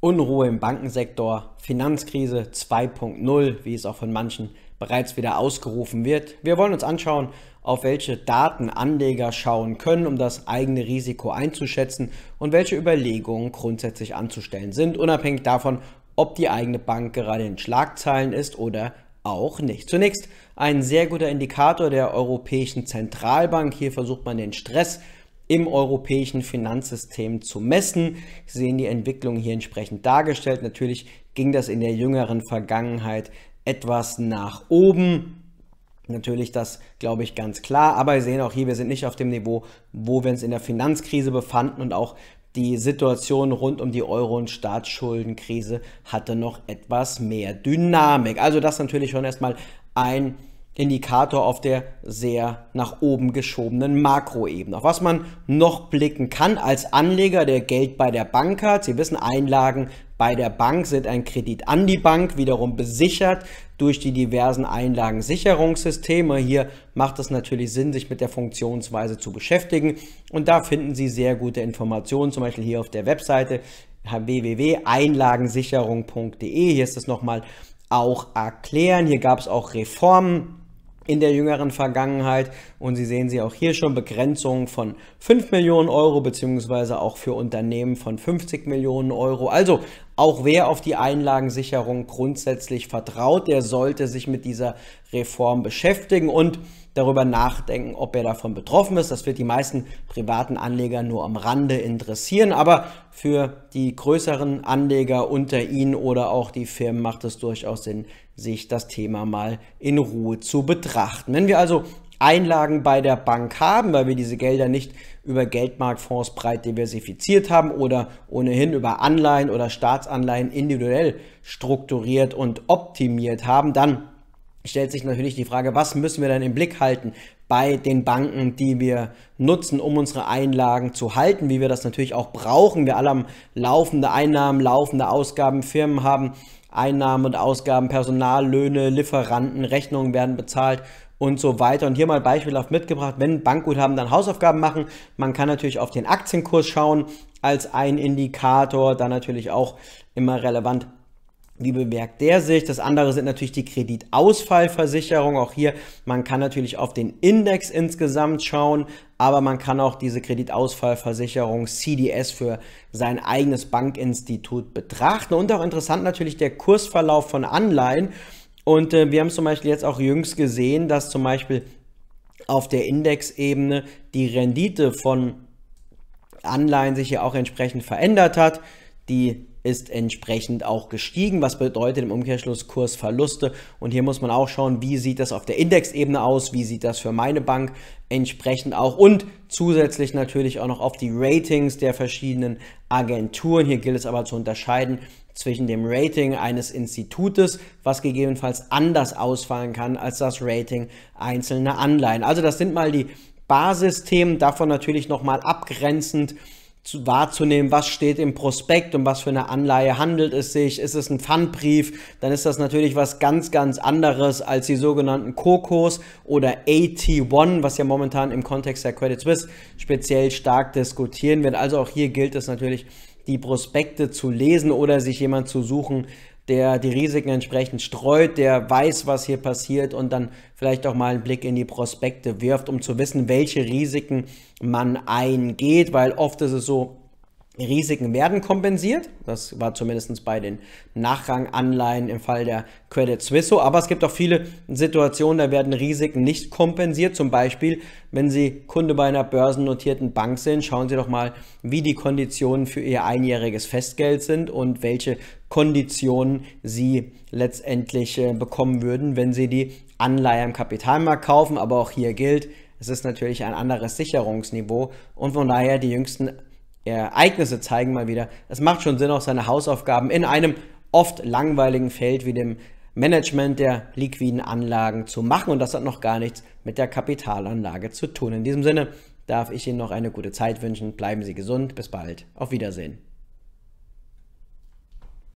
Unruhe im Bankensektor, Finanzkrise 2.0, wie es auch von manchen bereits wieder ausgerufen wird. Wir wollen uns anschauen, auf welche Daten Anleger schauen können, um das eigene Risiko einzuschätzen und welche Überlegungen grundsätzlich anzustellen sind, unabhängig davon, ob die eigene Bank gerade in Schlagzeilen ist oder auch nicht. Zunächst ein sehr guter Indikator der Europäischen Zentralbank. Hier versucht man den Stress im europäischen Finanzsystem zu messen. Sie sehen die Entwicklung hier entsprechend dargestellt. Natürlich ging das in der jüngeren Vergangenheit etwas nach oben. Natürlich das, glaube ich, ganz klar. Aber wir sehen auch hier, wir sind nicht auf dem Niveau, wo wir uns in der Finanzkrise befanden und auch die Situation rund um die Euro- und Staatsschuldenkrise hatte noch etwas mehr Dynamik. Also das natürlich schon erstmal ein Indikator auf der sehr nach oben geschobenen Makroebene. Auf was man noch blicken kann als Anleger, der Geld bei der Bank hat. Sie wissen, Einlagen bei der Bank sind ein Kredit an die Bank, wiederum besichert durch die diversen Einlagensicherungssysteme. Hier macht es natürlich Sinn, sich mit der Funktionsweise zu beschäftigen. Und da finden Sie sehr gute Informationen, zum Beispiel hier auf der Webseite www.einlagensicherung.de. Hier ist es nochmal auch erklären. Hier gab es auch Reformen in der jüngeren Vergangenheit. Und Sie sehen sie auch hier schon Begrenzungen von 5 Millionen Euro beziehungsweise auch für Unternehmen von 50 Millionen Euro. Also auch wer auf die Einlagensicherung grundsätzlich vertraut, der sollte sich mit dieser Reform beschäftigen. Und darüber nachdenken, ob er davon betroffen ist. Das wird die meisten privaten Anleger nur am Rande interessieren, aber für die größeren Anleger unter Ihnen oder auch die Firmen macht es durchaus Sinn, sich das Thema mal in Ruhe zu betrachten. Wenn wir also Einlagen bei der Bank haben, weil wir diese Gelder nicht über Geldmarktfonds breit diversifiziert haben oder ohnehin über Anleihen oder Staatsanleihen individuell strukturiert und optimiert haben, dann stellt sich natürlich die Frage, was müssen wir denn im Blick halten bei den Banken, die wir nutzen, um unsere Einlagen zu halten, wie wir das natürlich auch brauchen. Wir alle haben laufende Einnahmen, laufende Ausgaben, Firmen haben Einnahmen und Ausgaben, Personal, Löhne, Lieferanten, Rechnungen werden bezahlt und so weiter. Und hier mal beispielhaft mitgebracht, wenn Bankguthaben dann Hausaufgaben machen, man kann natürlich auf den Aktienkurs schauen als ein Indikator, dann natürlich auch immer relevant wie bemerkt der sich? Das andere sind natürlich die Kreditausfallversicherungen. Auch hier, man kann natürlich auf den Index insgesamt schauen, aber man kann auch diese Kreditausfallversicherung CDS für sein eigenes Bankinstitut betrachten. Und auch interessant natürlich der Kursverlauf von Anleihen. Und äh, wir haben zum Beispiel jetzt auch jüngst gesehen, dass zum Beispiel auf der Indexebene die Rendite von Anleihen sich ja auch entsprechend verändert hat die ist entsprechend auch gestiegen, was bedeutet im Umkehrschluss Kursverluste. Und hier muss man auch schauen, wie sieht das auf der Indexebene aus, wie sieht das für meine Bank entsprechend auch und zusätzlich natürlich auch noch auf die Ratings der verschiedenen Agenturen. Hier gilt es aber zu unterscheiden zwischen dem Rating eines Institutes, was gegebenenfalls anders ausfallen kann als das Rating einzelner Anleihen. Also das sind mal die Basisthemen, davon natürlich nochmal abgrenzend zu, wahrzunehmen, was steht im Prospekt, um was für eine Anleihe handelt es sich, ist es ein Pfandbrief, dann ist das natürlich was ganz, ganz anderes als die sogenannten Kokos oder AT1, was ja momentan im Kontext der Credit Suisse speziell stark diskutieren wird. Also auch hier gilt es natürlich, die Prospekte zu lesen oder sich jemand zu suchen, der die Risiken entsprechend streut, der weiß, was hier passiert und dann vielleicht auch mal einen Blick in die Prospekte wirft, um zu wissen, welche Risiken man eingeht, weil oft ist es so, Risiken werden kompensiert. Das war zumindest bei den Nachranganleihen im Fall der Credit Suisse Aber es gibt auch viele Situationen, da werden Risiken nicht kompensiert. Zum Beispiel, wenn Sie Kunde bei einer börsennotierten Bank sind, schauen Sie doch mal, wie die Konditionen für Ihr einjähriges Festgeld sind und welche Konditionen Sie letztendlich äh, bekommen würden, wenn Sie die Anleihe im Kapitalmarkt kaufen. Aber auch hier gilt, es ist natürlich ein anderes Sicherungsniveau und von daher die jüngsten äh, Ereignisse zeigen mal wieder, es macht schon Sinn, auch seine Hausaufgaben in einem oft langweiligen Feld wie dem Management der liquiden Anlagen zu machen. Und das hat noch gar nichts mit der Kapitalanlage zu tun. In diesem Sinne darf ich Ihnen noch eine gute Zeit wünschen. Bleiben Sie gesund. Bis bald. Auf Wiedersehen.